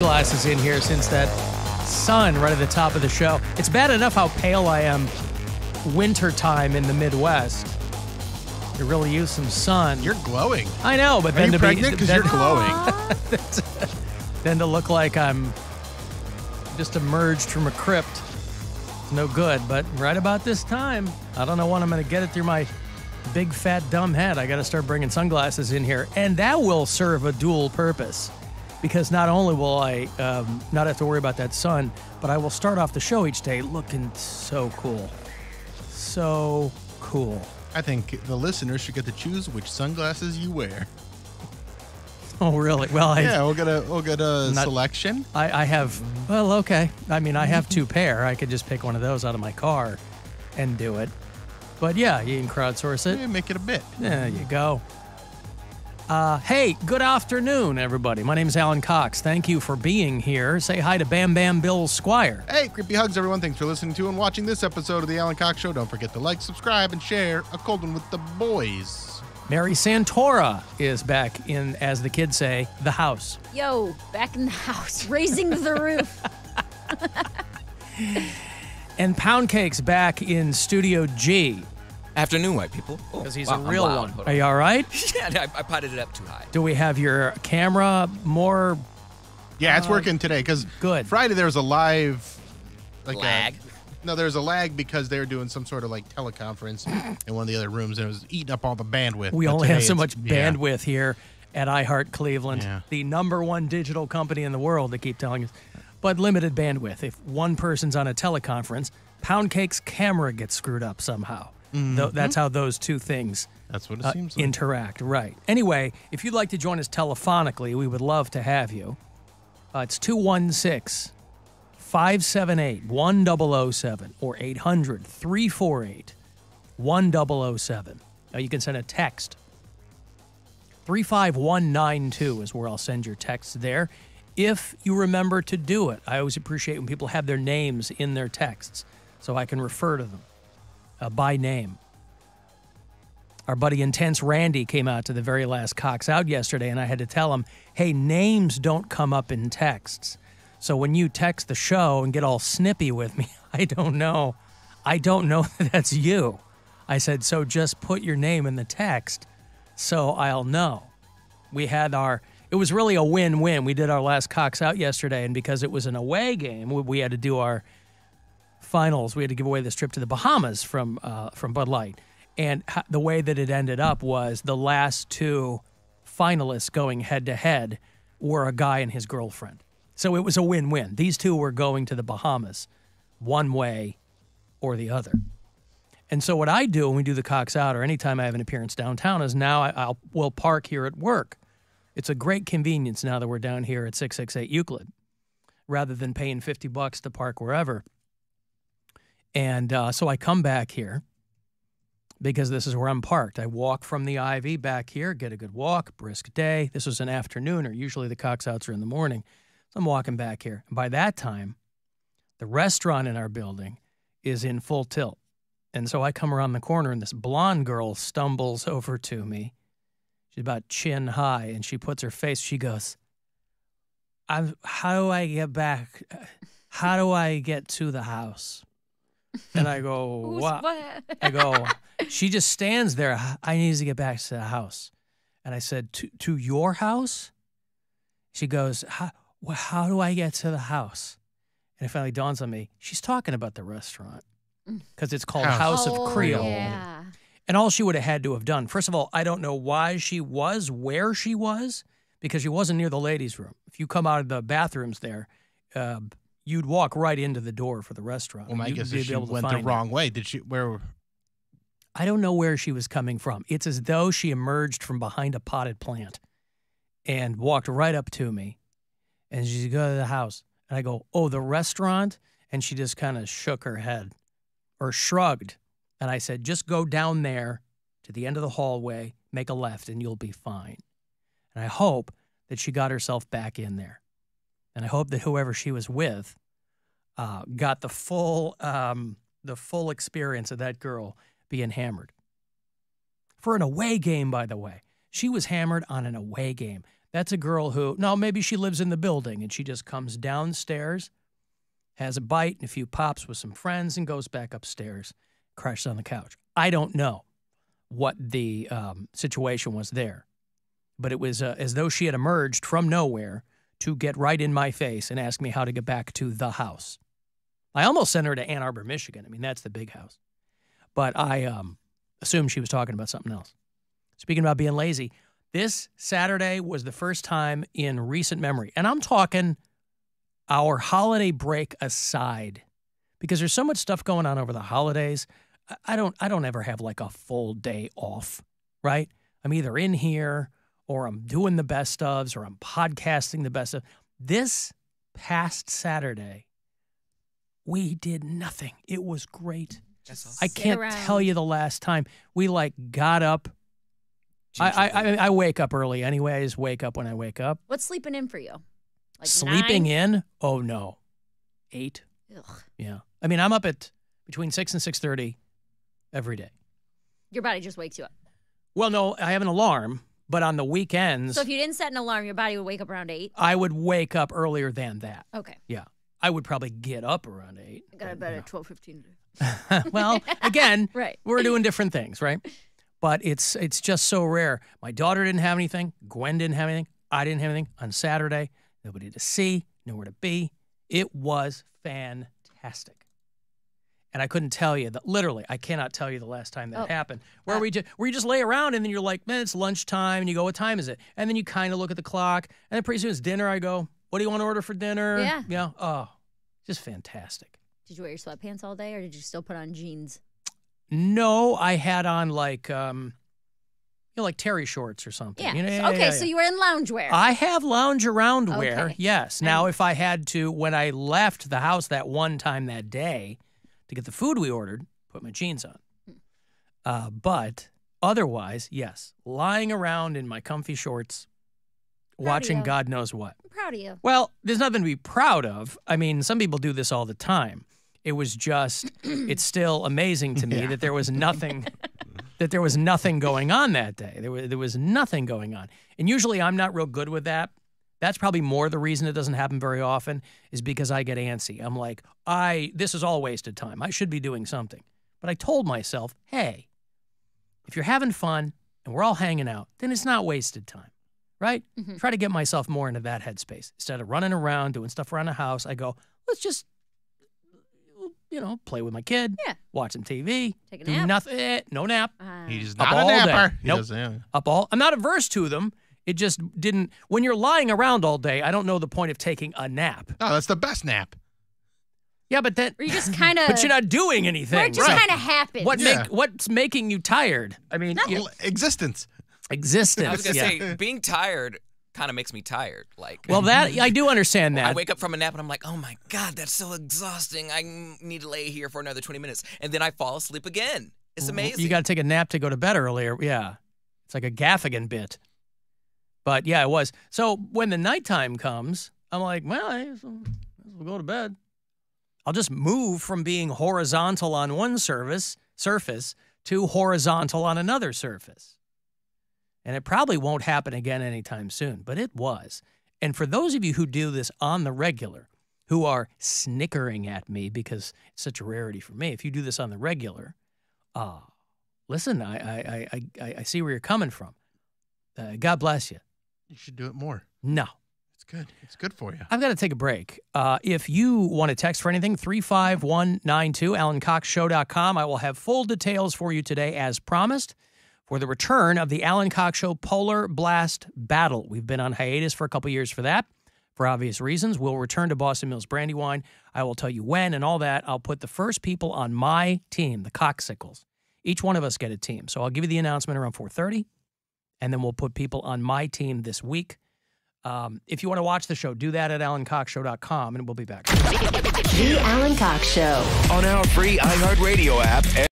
glasses in here since that sun right at the top of the show. It's bad enough how pale I am wintertime in the Midwest. You really use some sun. You're glowing. I know, but Are then to pregnant because you're glowing. then to look like I'm just emerged from a crypt. It's no good. But right about this time, I don't know when I'm going to get it through my big fat dumb head. I got to start bringing sunglasses in here, and that will serve a dual purpose because not only will I um, not have to worry about that sun, but I will start off the show each day looking so cool. So cool. I think the listeners should get to choose which sunglasses you wear. Oh, really? Well, I, yeah, we'll get a we'll get a not, selection. I, I have well, okay. I mean, I have two pair. I could just pick one of those out of my car and do it. But yeah, you can crowdsource it. Yeah, make it a bit. There you go. Uh, hey, good afternoon, everybody. My name is Alan Cox. Thank you for being here. Say hi to Bam Bam Bill Squire. Hey, creepy hugs, everyone. Thanks for listening to and watching this episode of The Alan Cox Show. Don't forget to like, subscribe, and share a cold one with the boys. Mary Santora is back in, as the kids say, the house. Yo, back in the house, raising the roof. and Pound Cake's back in Studio G. Afternoon, white people. Oh, because oh, he's wow, a real one. Are you all right? yeah, I, I potted it up too high. Do we have your camera more? Yeah, uh, it's working today. Because good. Friday there was a live like uh, lag. A, no, there was a lag because they were doing some sort of like teleconference in one of the other rooms, and it was eating up all the bandwidth. We but only have so much yeah. bandwidth here at iHeart Cleveland, yeah. the number one digital company in the world. They keep telling us, but limited bandwidth. If one person's on a teleconference, Pound Cake's camera gets screwed up somehow. Mm-hmm. Th- that's how those two things that's what it uh, seems like. interact. Right. Anyway, if you'd like to join us telephonically, we would love to have you. Uh, it's 216 578 1007 or 800 348 1007. You can send a text. 35192 is where I'll send your text there if you remember to do it. I always appreciate when people have their names in their texts so I can refer to them uh, by name. Our buddy Intense Randy came out to the very last Cox Out yesterday, and I had to tell him, hey, names don't come up in texts. So when you text the show and get all snippy with me, I don't know. I don't know that that's you. I said, so just put your name in the text so I'll know. We had our, it was really a win win. We did our last Cox Out yesterday, and because it was an away game, we had to do our finals, we had to give away this trip to the Bahamas from uh, from Bud Light, and the way that it ended up was the last two finalists going head to head were a guy and his girlfriend. So it was a win win. These two were going to the Bahamas one way or the other. And so what I do when we do the Cox Out or anytime I have an appearance downtown is now I, will will park here at work. It's a great convenience now that we're down here at 668 Euclid rather than paying 50 bucks to park wherever. And uh, so I come back here because this is where I'm parked. I walk from the Ivy back here, get a good walk, brisk day. This was an afternoon, or usually the cockouts are in the morning. So I'm walking back here. And by that time, the restaurant in our building is in full tilt. And so I come around the corner, and this blonde girl stumbles over to me. She's about chin high, and she puts her face, she goes, I'm, How do I get back? How do I get to the house? And I go, what? I go, she just stands there. I need to get back to the house. And I said, to, to your house? She goes, how, how do I get to the house? And it finally dawns on me, she's talking about the restaurant because mm. it's called House, House of oh, Creole. yeah. And all she would have had to have done, first of all, I don't know why she was where she was because she wasn't near the ladies' room. If you come out of the bathrooms there, uh, you'd walk right into the door for the restaurant. Well, my guess is she went the wrong her. way. Did she? Where? I don't know where she was coming from. It's as though she emerged from behind a potted plant and walked right up to me. And she goes to the house. And I go, Oh, the restaurant? And she just kind of shook her head or shrugged. And I said, Just go down there to the end of the hallway, make a left, and you'll be fine. And I hope that she got herself back in there and I hope that whoever she was with uh, got the full um, the full experience of that girl being hammered for an away game. By the way, she was hammered on an away game. That's a girl who now maybe she lives in the building and she just comes downstairs, has a bite and a few pops with some friends, and goes back upstairs, crashes on the couch. I don't know what the um, situation was there, but it was uh, as though she had emerged from nowhere to get right in my face and ask me how to get back to the house. I almost sent her to Ann Arbor, Michigan. I mean, that's the big house. But I um, assumed she was talking about something else. Speaking about being lazy, this Saturday was the first time in recent memory, and I'm talking our holiday break aside, because there's so much stuff going on over the holidays. I don't I don't ever have like a full day off, right? I'm either in here or I'm doing the best ofs or I'm podcasting the best of. This past Saturday, we did nothing. It was great. I can't around. tell you the last time we like got up. I, I, I wake up early anyways. Wake up when I wake up. What's sleeping in for you? Like sleeping nine? in? Oh no, eight. Ugh. Yeah. I mean, I'm up at between six and six thirty every day. Your body just wakes you up. Well, no, I have an alarm but on the weekends, So if you didn't set an alarm, your body would wake up around eight. I would wake up earlier than that. Okay. Yeah. I would probably get up around eight. I got to bed at twelve fifteen. well, again, right. we're doing different things, right? But it's it's just so rare. My daughter didn't have anything. Gwen didn't have anything. I didn't have anything on Saturday. Nobody to see, nowhere to be. It was fantastic and I couldn't tell you that literally I cannot tell you the last time that oh. happened where uh, we just where you just lay around and then you're like man it's lunchtime and you go what time is it and then you kind of look at the clock and then pretty soon it's dinner I go what do you want to order for dinner yeah yeah oh just fantastic did you wear your sweatpants all day or did you still put on jeans no I had on like um you know, like terry shorts or something yeah, you know, yeah okay yeah, yeah, so you were in loungewear I have lounge around wear okay. yes now and if I had to when I left the house that one time that day to get the food we ordered, put my jeans on. Hmm. Uh, but otherwise, yes, lying around in my comfy shorts, proud watching God knows what. I'm proud of you. Well, there's nothing to be proud of. I mean, some people do this all the time. It was just, it's still amazing to me yeah. that there was nothing. that there was nothing going on that day. There was, there was nothing going on. And usually I'm not real good with that that's probably more the reason it doesn't happen very often is because I get antsy. I'm like, I this is all wasted time. I should be doing something. But I told myself, hey, if you're having fun and we're all hanging out, then it's not wasted time. Right? Mm -hmm. Try to get myself more into that headspace. Instead of running around doing stuff around the house, I go, let's just you know, play with my kid, yeah. watch some TV, Take a do nothing, eh, no nap. Uh, He's not up a napper. Day. Nope. Up all. I'm not averse to them, it just didn't. When you're lying around all day, I don't know the point of taking a nap. Oh, that's the best nap. Yeah, but then are you just kind of. but you're not doing anything. It just right. kind of happens. What yeah. make, what's making you tired? I mean, you existence. Existence. I was gonna yeah. say being tired kind of makes me tired. Like, well, that I do understand that. I wake up from a nap and I'm like, oh my god, that's so exhausting. I need to lay here for another 20 minutes, and then I fall asleep again. It's amazing. You got to take a nap to go to bed earlier. Yeah, it's like a Gaffigan bit. But yeah, it was. So when the nighttime comes, I'm like, well, I guess we'll, go to bed. I'll just move from being horizontal on one surface to horizontal on another surface. And it probably won't happen again anytime soon, but it was. And for those of you who do this on the regular, who are snickering at me because it's such a rarity for me, if you do this on the regular, uh, listen, I, I, I, I, see where you're coming from. Uh, God bless you. You should do it more. No. It's good. It's good for you. I've got to take a break. Uh, if you want to text for anything, 35192, alancoxshow.com. I will have full details for you today, as promised, for the return of the Alan Cox Show Polar Blast Battle. We've been on hiatus for a couple years for that, for obvious reasons. We'll return to Boston Mills Brandywine. I will tell you when and all that. I'll put the first people on my team, the Coxicles. Each one of us get a team. So I'll give you the announcement around 430 and then we'll put people on my team this week. Um, if you want to watch the show, do that at AlanCockShow.com, and we'll be back. The Alan Cox Show on our free iHeartRadio app.